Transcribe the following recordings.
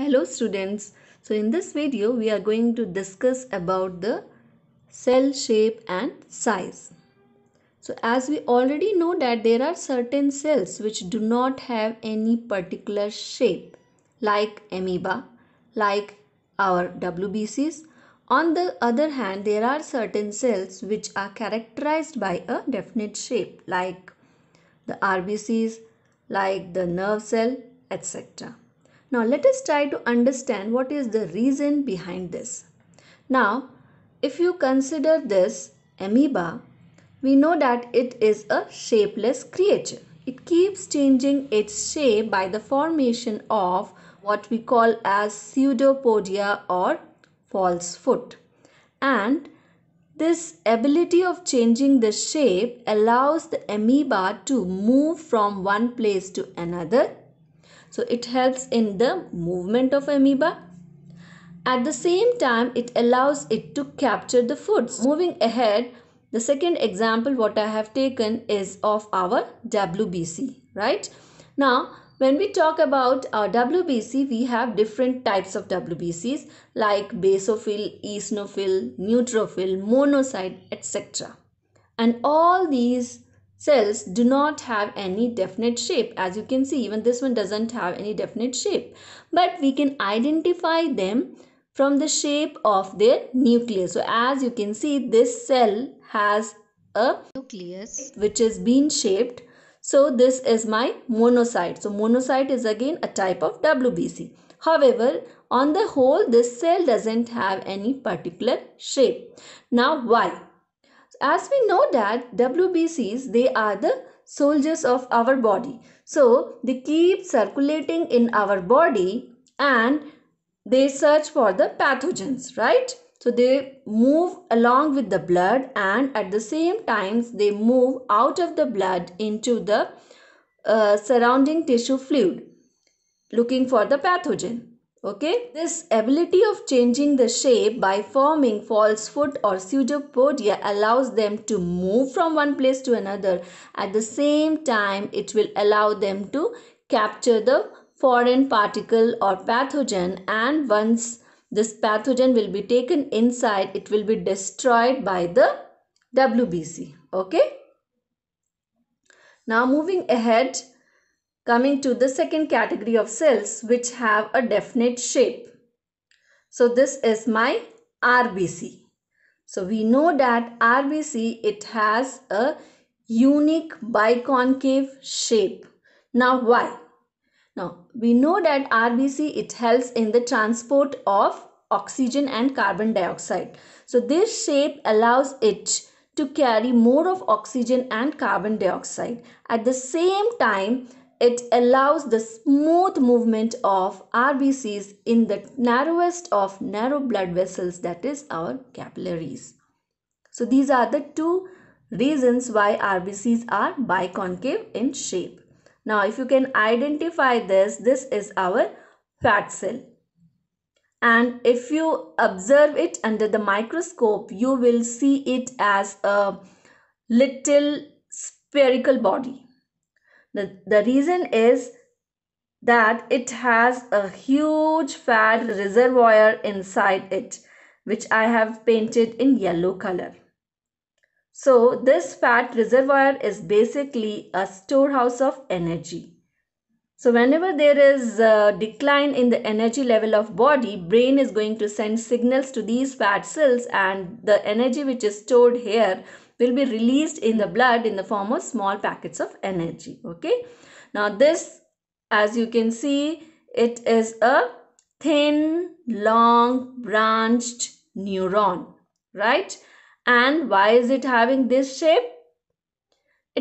Hello students. So in this video we are going to discuss about the cell shape and size. So as we already know that there are certain cells which do not have any particular shape like amoeba, like our WBCs. On the other hand there are certain cells which are characterized by a definite shape like the RBCs, like the nerve cell etc. Now let us try to understand what is the reason behind this. Now if you consider this amoeba, we know that it is a shapeless creature. It keeps changing its shape by the formation of what we call as pseudopodia or false foot. And this ability of changing the shape allows the amoeba to move from one place to another so it helps in the movement of amoeba. At the same time, it allows it to capture the foods. Moving ahead, the second example what I have taken is of our WBC, right? Now, when we talk about our WBC, we have different types of WBCs like basophil, eosinophil, neutrophil, monocyte, etc. And all these cells do not have any definite shape as you can see even this one doesn't have any definite shape but we can identify them from the shape of their nucleus so as you can see this cell has a nucleus which is bean shaped so this is my monocyte so monocyte is again a type of WBC however on the whole this cell doesn't have any particular shape now why as we know that WBCs, they are the soldiers of our body. So they keep circulating in our body and they search for the pathogens, right? So they move along with the blood and at the same times they move out of the blood into the uh, surrounding tissue fluid looking for the pathogen. Okay, this ability of changing the shape by forming false foot or pseudopodia allows them to move from one place to another. At the same time, it will allow them to capture the foreign particle or pathogen and once this pathogen will be taken inside, it will be destroyed by the WBC. Okay. Now moving ahead, Coming to the second category of cells which have a definite shape. So this is my RBC. So we know that RBC it has a unique biconcave shape. Now why? Now we know that RBC it helps in the transport of oxygen and carbon dioxide. So this shape allows it to carry more of oxygen and carbon dioxide. At the same time, it allows the smooth movement of RBCs in the narrowest of narrow blood vessels that is our capillaries. So these are the two reasons why RBCs are biconcave in shape. Now if you can identify this, this is our fat cell. And if you observe it under the microscope, you will see it as a little spherical body. The, the reason is that it has a huge fat reservoir inside it, which I have painted in yellow color. So this fat reservoir is basically a storehouse of energy. So whenever there is a decline in the energy level of body, brain is going to send signals to these fat cells and the energy which is stored here will be released in the blood in the form of small packets of energy. Okay. Now this as you can see it is a thin long branched neuron right and why is it having this shape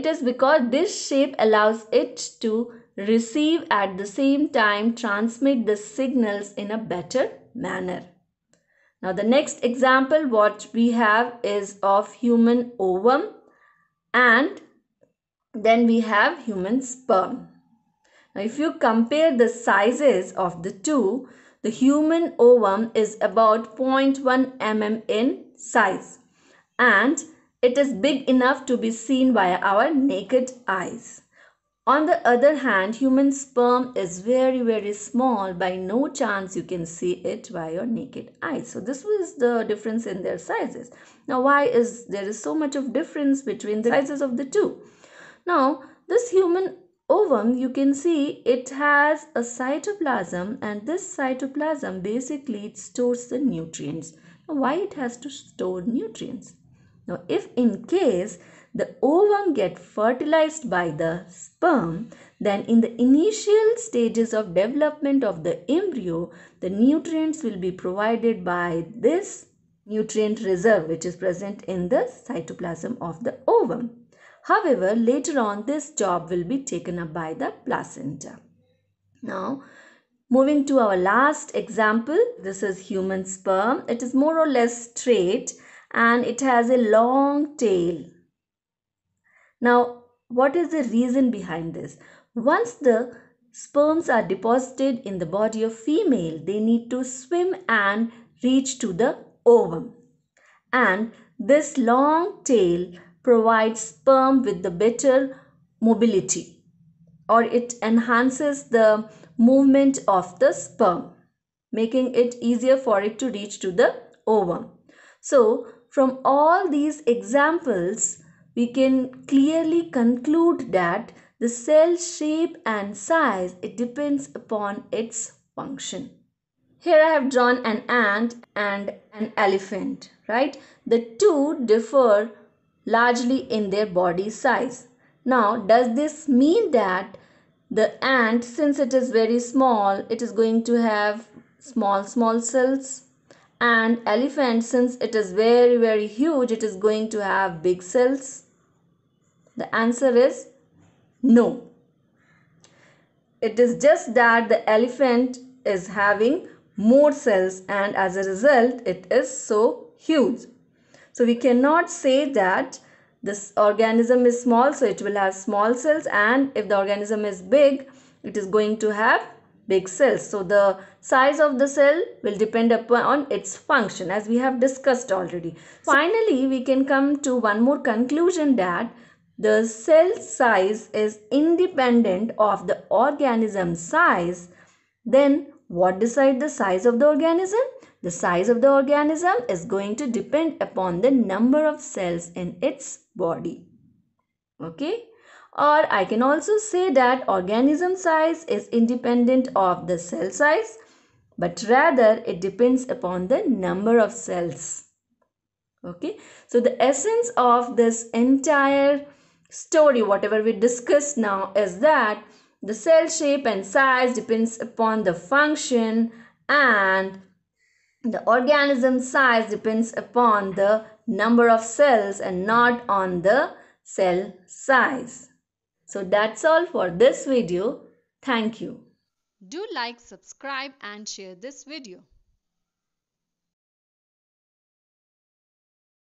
it is because this shape allows it to receive at the same time transmit the signals in a better manner now the next example what we have is of human ovum and then we have human sperm. Now if you compare the sizes of the two, the human ovum is about 0.1 mm in size and it is big enough to be seen by our naked eyes. On the other hand, human sperm is very, very small. By no chance you can see it by your naked eye. So this was the difference in their sizes. Now, why is there is so much of difference between the sizes of the two? Now, this human ovum, you can see it has a cytoplasm and this cytoplasm basically it stores the nutrients. Now, why it has to store nutrients? Now, if in case the ovum get fertilized by the sperm, then in the initial stages of development of the embryo, the nutrients will be provided by this nutrient reserve which is present in the cytoplasm of the ovum. However, later on this job will be taken up by the placenta. Now, moving to our last example, this is human sperm. It is more or less straight and it has a long tail now, what is the reason behind this? Once the sperms are deposited in the body of female, they need to swim and reach to the ovum. And this long tail provides sperm with the better mobility or it enhances the movement of the sperm, making it easier for it to reach to the ovum. So, from all these examples, we can clearly conclude that the cell shape and size it depends upon its function. Here I have drawn an ant and an elephant, right? The two differ largely in their body size. Now, does this mean that the ant, since it is very small, it is going to have small, small cells? and elephant since it is very very huge it is going to have big cells the answer is no it is just that the elephant is having more cells and as a result it is so huge so we cannot say that this organism is small so it will have small cells and if the organism is big it is going to have big cells so the Size of the cell will depend upon its function as we have discussed already. Finally, we can come to one more conclusion that the cell size is independent of the organism size. Then what decide the size of the organism? The size of the organism is going to depend upon the number of cells in its body. Okay or I can also say that organism size is independent of the cell size but rather it depends upon the number of cells. Okay, so the essence of this entire story, whatever we discuss now, is that the cell shape and size depends upon the function and the organism size depends upon the number of cells and not on the cell size. So that's all for this video. Thank you. Do like, subscribe and share this video.